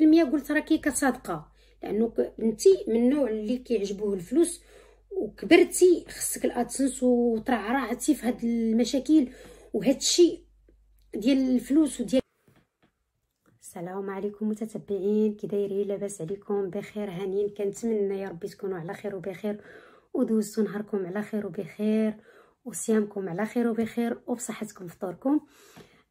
المية قلت راكي كصادقه لانه بنتي من النوع اللي كيعجبوه الفلوس وكبرتي خصك الادسنس وترعرعتي في هاد المشاكل وهاد الشيء ديال الفلوس وديال السلام عليكم متتبعين كي دايرين لاباس عليكم بخير هانيين كنتمنى يا ربي تكونوا على خير وبخير ودوزتوا نهاركم على خير وبخير وصيامكم على خير وبخير وبصحتكم فطوركم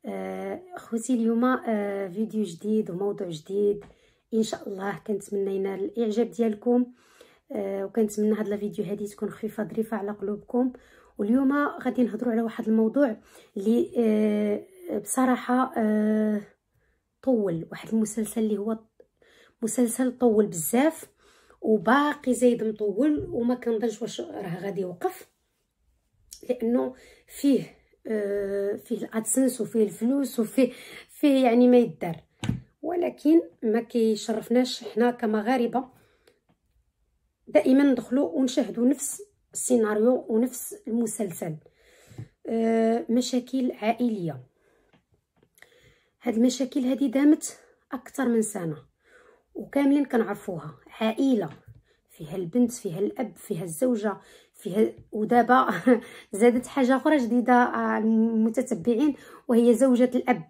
آه، خوتي اليوم آه، فيديو جديد وموضوع جديد ان شاء الله كنتمنى ينال الاعجاب ديالكم آه، وكنتمنى هاد الفيديو هادي تكون خفيفه ظريفه على قلوبكم واليوم غادي نهضروا على واحد الموضوع اللي بصراحه طول واحد المسلسل اللي هو مسلسل طول بزاف وباقي زايد مطول وما كنظنش واش راه غادي يوقف لانه فيه آه، فيه الادسنس وفيه الفلوس وفيه فيه يعني ما يدار ولكن ما كيشرفناش حنا كمغاربه دائما ندخلوا ونشاهدوا نفس السيناريو ونفس المسلسل آه، مشاكل عائليه هاد المشاكل هذه دامت اكثر من سنه وكاملين كنعرفوها عائله فيها البنت فيها الاب فيها الزوجه فيه ودابا زادت حاجه اخرى جديده آه، المتتبعين وهي زوجة الاب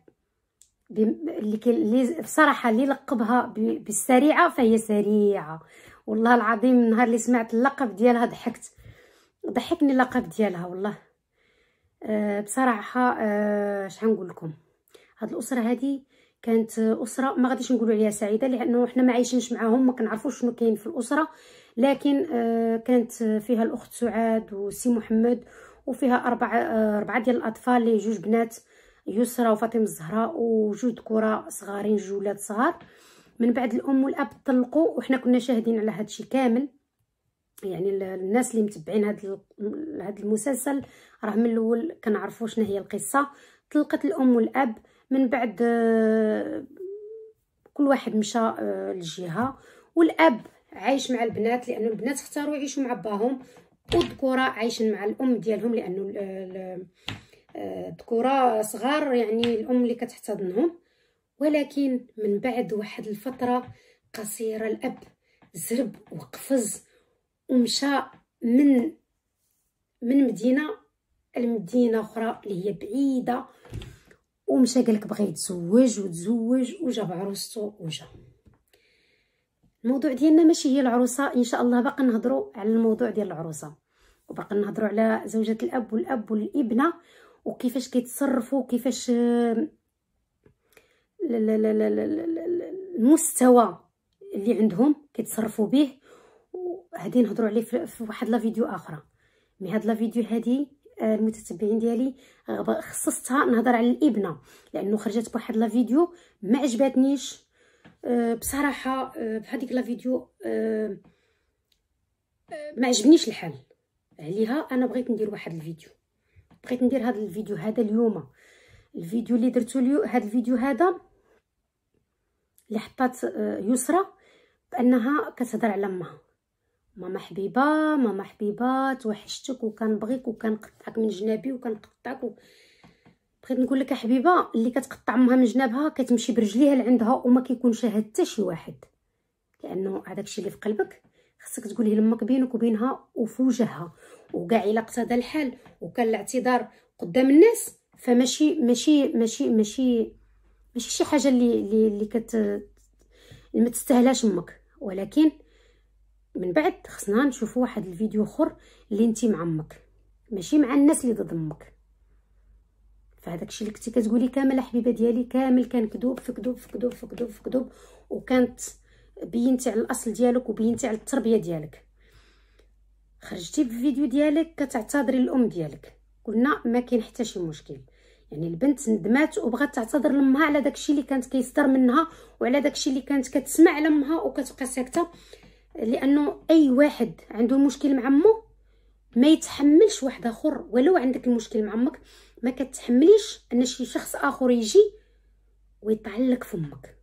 اللي بصراحه اللي لقبها بالسريعه فهي سريعه والله العظيم النهار نهار اللي سمعت اللقب ديالها ضحكت ضحكني اللقب ديالها والله أه بصراحه أه شحال لكم هاد الاسره هذه كانت اسره ما غاديش نقولوا عليها سعيده لانه حنا ما عايشينش معاهم ما كنعرفوش شنو كاين في الاسره لكن آه، كانت فيها الاخت سعاد وسي محمد وفيها اربعه آه، اربعه ديال الاطفال اللي جوج بنات يسرى وفاطمه الزهراء وجوج كره صغارين جوج ولاد صغار من بعد الام والاب طلقوا وحنا كنا شاهدين على هذا الشيء كامل يعني الناس اللي متبعين هذا هذا المسلسل راه من الاول كنعرفوا شنو هي القصه طلقت الام والاب من بعد آه، كل واحد مشى للجهه والاب عايش مع البنات لانه البنات اختاروا يعيشوا مع باهم والذكوره عايشين مع الام ديالهم لانه الذكوره آه، صغار يعني الام اللي كتحتضنهم ولكن من بعد واحد الفتره قصيره الاب زرب وقفز ومشى من من مدينه لمدينه اخرى اللي هي بعيده ومشى قالك بغى يتزوج وتزوج وجاب عروسته وجا الموضوع ديالنا ماشي هي العروسه ان شاء الله باقي نهضروا على الموضوع ديال العروسه وباقي نهضروا على زوجة الاب والاب والابنه وكيفاش كيتصرفوا كيفاش آه، المستوى اللي عندهم كيتصرفوا به وهادي نهضروا عليه في واحد لا فيديو اخرى مي هاد لا فيديو آه، المتتبعين ديالي خصصتها نهضر على الابنه لانه خرجت بواحد لا فيديو ما عجبتنيش أه، بصراحه أه، بحال ديك لا فيديو أه، ما عجبنيش الحال عليها انا بغيت ندير واحد الفيديو بغيت ندير هذا الفيديو هذا اليوم الفيديو اللي درتو اليوم هذا الفيديو هذا اللي حطات يسرى بانها كتهضر على امها ماما حبيبه ماما حبيبه توحشتك وكنبغيك وكنقطعك من جنابي وكنقطعك و... بغيت نقول لك حبيبه اللي كتقطع امها من جنابها كتمشي برجليها لعندها وما كيكونش حتى شي واحد لانه هذاك الشيء اللي في قلبك خصك تقوليه لامك بينك وبينها وفي وجهها وكاع الى اقتضى الحال وكان الاعتذار قدام الناس فماشي ماشي ماشي ماشي ماشي شي حاجه اللي اللي, اللي كت ما تستاهلاش امك ولكن من بعد خصنا نشوفوا واحد الفيديو اخر اللي انت مع امك ماشي مع الناس اللي ضد امك فهذاك الشيء اللي كنتي كتقولي كامل حبيبه ديالي كامل كان كذوب في كذوب في كذوب في كذوب في كذوب وكانت بينتي على الاصل ديالك وبينتي على التربيه ديالك خرجتي بالفيديو ديالك كتعتذري للام ديالك قلنا ما كاين حتى شي مشكل يعني البنت ندمات وبغات تعتذر لامها على داكشي اللي كانت كيصدر منها وعلى داكشي اللي كانت كتسمع لامها وكتبقى ساكته لانه اي واحد عنده مشكل مع امه ما يتحملش واحد اخر ولو عندك المشكل مع امك ما كتحمليش ان شي شخص اخر يجي ويطعلك فمك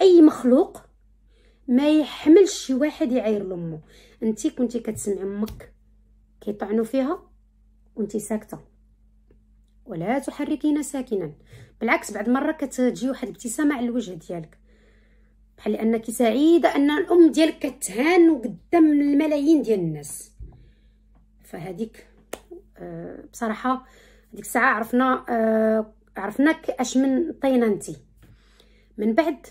اي مخلوق ما يحملش شي واحد يعاير لامه انت كنتي كتسمع امك كيطعنوا فيها وانت ساكته ولا تحركين ساكنا بالعكس بعد مره كتجي واحد الابتسامه على الوجه ديالك بحال انك سعيده ان الام ديالك كتهان قدام الملايين ديال الناس فهذيك آه، بصراحه ديك الساعه عرفنا آه، عرفناك اش من طينه انت من بعد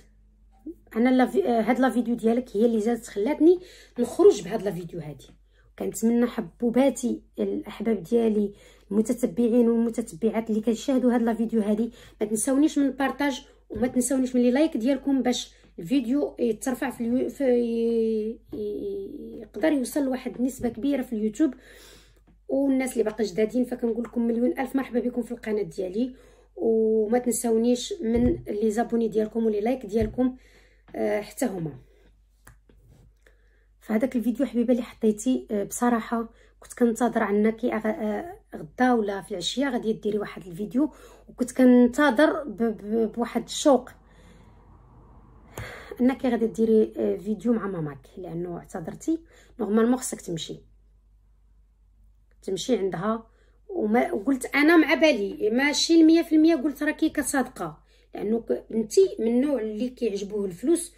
انا لافي... آه، هاد لا فيديو ديالك هي اللي جات خلاتني نخرج بهاد لا فيديو هادي كنتمنى حبوباتي الاحباب ديالي المتتبعين والمتتبعات اللي كيشاهدوا هاد لا فيديو هادي ما تنساونيش من البارطاج وما تنساونيش من لي لايك ديالكم باش الفيديو يترفع في, اليو... في... يقدر يوصل لواحد النسبه كبيره في اليوتيوب والناس اللي باقي جدادين فكنقول لكم مليون الف مرحبا بكم في القناه ديالي وما تنساونيش من لي زابوني ديالكم ولي لايك ديالكم آه حتى هما فهداك الفيديو حبيبه اللي حطيتي آه بصراحه كنت كنتظر عنك آه غدا ولا في العشيه غادي ديري واحد الفيديو وكنت كنتظر بواحد الشوق انك غادي ديري آه، فيديو مع ماماك لانه اعتذرتي نورمالمون خصك تمشي تمشي عندها وما قلت انا مع بالي ماشي المية في المية قلت راكي كصادقه لانه بنتي من النوع اللي كيعجبوه الفلوس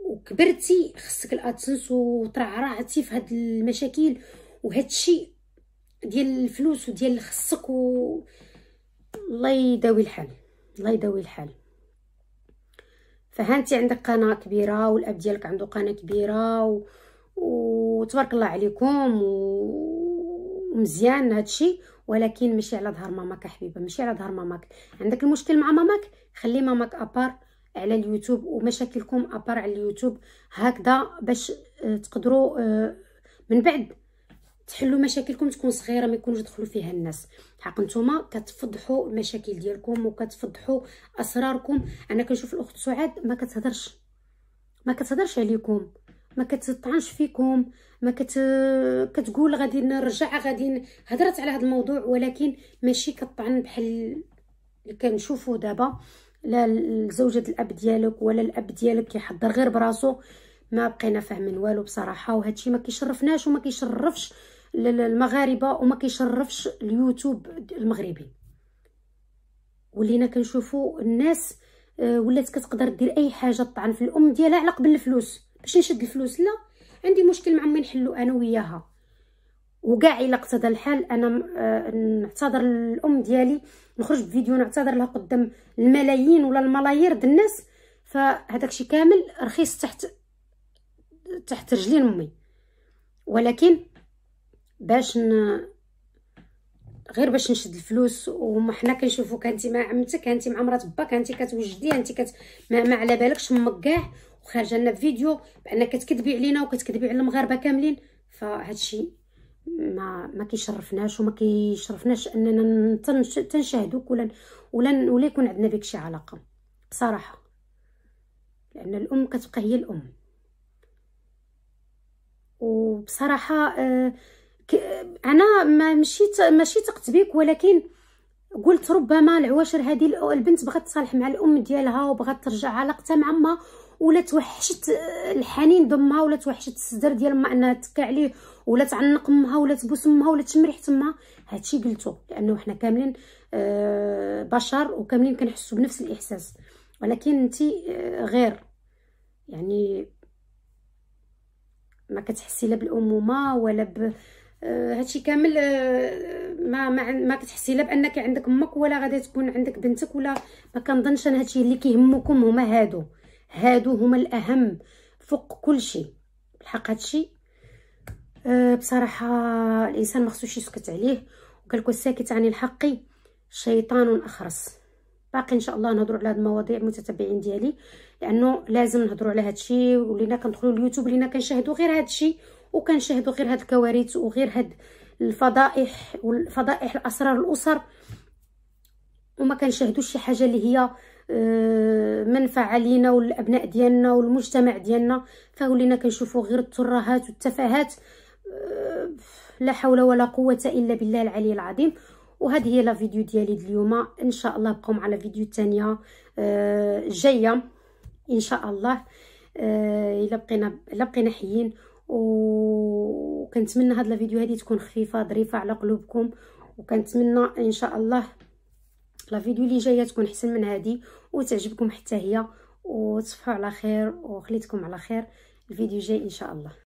وكبرتي خصك الادسنس وترعرعتي في هاد المشاكل وهادشي الشيء ديال الفلوس وديال خصك و الله يداوي الحال الله يداوي الحال فهانتي عندك قناه كبيره والاب ديالك عنده قناه كبيره و... وتبارك الله عليكم و... ومزيان هادشي ولكن ماشي على ظهر ماماك حبيبه ماشي على ظهر ماماك عندك المشكل مع ماماك خلي ماماك ابار على اليوتيوب ومشاكلكم ابار على اليوتيوب هكذا باش آه، تقدروا آه، من بعد تحلوا مشاكلكم تكون صغيره ما يكونوش دخلوا فيها الناس حق نتوما كتفضحوا المشاكل ديالكم وكتفضحوا اسراركم انا كنشوف الاخت سعاد ما كتهضرش ما كتهضرش عليكم ما كتطعنش فيكم ما كت... كتقول غادي نرجع غادي هضرت على هذا الموضوع ولكن ماشي كطعن بحال اللي كنشوفو دابا لا زوجة الاب ديالك ولا الاب ديالك كيحضر غير براسو ما بقينا فاهمين والو بصراحه وهادشي ما كيشرفناش وما كيشرفش المغاربه وما كيشرفش اليوتيوب المغربي ولينا كنشوفو الناس آه، ولات كتقدر دير اي حاجه طعن في الام ديالها على قبل الفلوس باش نشد الفلوس لا عندي مشكل مع ما نحلو انا وياها وكاع الا اقتضى الحال انا آه، نعتذر الام ديالي نخرج بفيديو نعتذر لها قدام الملايين ولا الملايير د الناس فهداك الشيء كامل رخيص تحت تحت رجلين امي ولكن باش ن... غير باش نشد الفلوس وما حنا كنشوفوك انت مع عمتك انت مع مرات با كانتي كتوجدي انت كت ما, ما على بالكش امك كاع خارجه لنا في فيديو بانك كتكذبي علينا وكتكذبي على المغاربه كاملين فهذا الشيء ما ما كيشرفناش وما كيشرفناش اننا تنشاهدوك ولا ولا ولا يكون عندنا بك شي علاقه بصراحه لان الام كتبقى هي الام وبصراحه آه انا ما مشيت ماشي تقت بك ولكن قلت ربما العواشر هذه البنت بغات تصالح مع الام ديالها وبغات ترجع علاقتها مع امها ولا توحشت آه، الحنين دمها ولا توحشت الصدر ديال ما انها تكا عليه ولا تعنق امها ولا تبوس امها ولا تشم ريحه امها هادشي قلتو لانه حنا كاملين آه، بشر وكاملين كنحسوا بنفس الاحساس ولكن انت آه، غير يعني ما كتحسي لا بالامومه ولا ب آه، هادشي كامل آه، ما ما, ما كتحسي لا بانك عندك امك ولا غادي تكون عندك بنتك ولا ما كنظنش انا هادشي اللي كيهمكم هما هادو هادو هما الاهم فوق كلشي بالحق هادشي أه بصراحه الانسان ما خصوش يسكت عليه وقال لكم الساكت عن يعني الحق شيطان اخرس باقي ان شاء الله نهضروا على هاد المواضيع المتتبعين ديالي لانه لازم نهضروا على هادشي ولينا كندخلوا اليوتيوب ولينا كنشاهدوا غير هادشي وكنشاهدوا غير هاد الكوارث وغير هاد الفضائح والفضائح الاسرار الاسر وما كنشاهدوش شي حاجه اللي هي آه، منفعه لينا والابناء ديالنا والمجتمع ديالنا فولينا كنشوفوا غير الترهات والتفاهات آه، لا حول ولا قوه الا بالله العلي العظيم وهذه هي لا فيديو ديالي اليوم ان شاء الله بقاو مع فيديو الثانيه آه، جايه ان شاء الله الا بقينا الا بقينا حيين وكنتمنى هاد الفيديو هادي تكون خفيفه ظريفه على قلوبكم وكنتمنى ان شاء الله لا فيديو اللي جايه تكون احسن من هادي وتعجبكم حتى هي وتصفحوا على خير وخليتكم على خير الفيديو جاي ان شاء الله